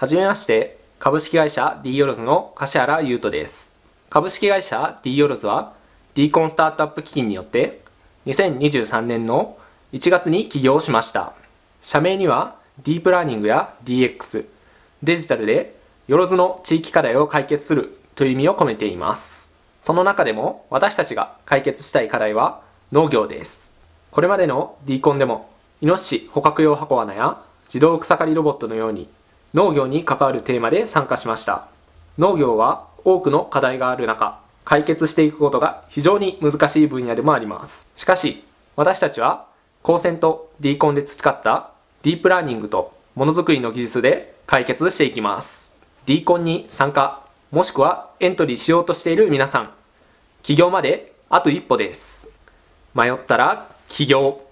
はじめまして、株式会社 D ヨロズの柏原優斗です。株式会社 D ヨロズは D コンスタートアップ基金によって2023年の1月に起業しました。社名にはディープラーニングや DX、デジタルでよろずの地域課題を解決するという意味を込めています。その中でも私たちが解決したい課題は農業です。これまでの D コンでもイノシシ捕獲用箱罠や自動草刈りロボットのように農業に関わるテーマで参加しました農業は多くの課題がある中解決していくことが非常に難しい分野でもありますしかし私たちは高専と D コンで培ったディープラーニングとものづくりの技術で解決していきます D コンに参加もしくはエントリーしようとしている皆さん起業まであと一歩です迷ったら起業